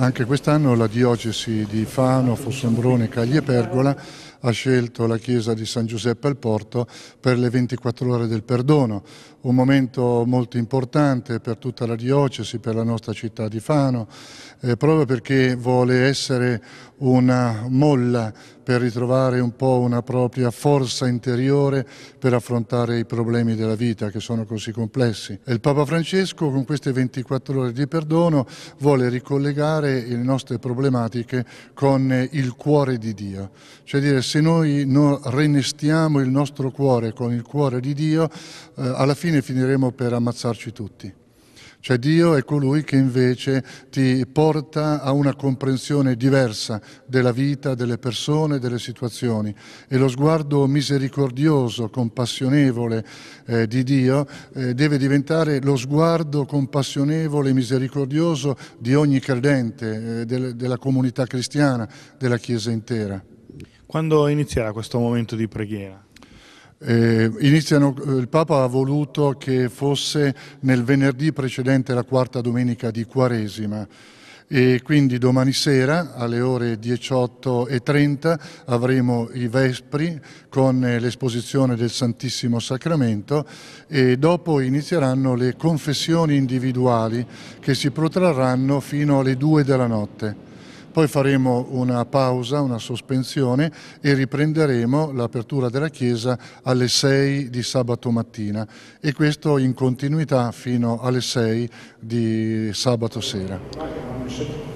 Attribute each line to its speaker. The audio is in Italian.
Speaker 1: Anche quest'anno la diocesi di Fano, Fossombrone, Caglie e Pergola ha scelto la chiesa di San Giuseppe al Porto per le 24 ore del perdono, un momento molto importante per tutta la diocesi, per la nostra città di Fano, eh, proprio perché vuole essere una molla per ritrovare un po' una propria forza interiore per affrontare i problemi della vita che sono così complessi. E il Papa Francesco con queste 24 ore di perdono vuole ricollegare le nostre problematiche con il cuore di Dio, cioè dire se noi non rinestiamo il nostro cuore con il cuore di Dio, eh, alla fine finiremo per ammazzarci tutti. Cioè Dio è colui che invece ti porta a una comprensione diversa della vita, delle persone, delle situazioni. E lo sguardo misericordioso, compassionevole eh, di Dio eh, deve diventare lo sguardo compassionevole e misericordioso di ogni credente, eh, del, della comunità cristiana, della Chiesa intera. Quando inizierà questo momento di preghiera? Eh, iniziano, eh, il Papa ha voluto che fosse nel venerdì precedente la quarta domenica di Quaresima e quindi domani sera alle ore 18.30 avremo i Vespri con eh, l'esposizione del Santissimo Sacramento e dopo inizieranno le confessioni individuali che si protrarranno fino alle 2 della notte. Poi faremo una pausa, una sospensione e riprenderemo l'apertura della Chiesa alle 6 di sabato mattina e questo in continuità fino alle 6 di sabato sera.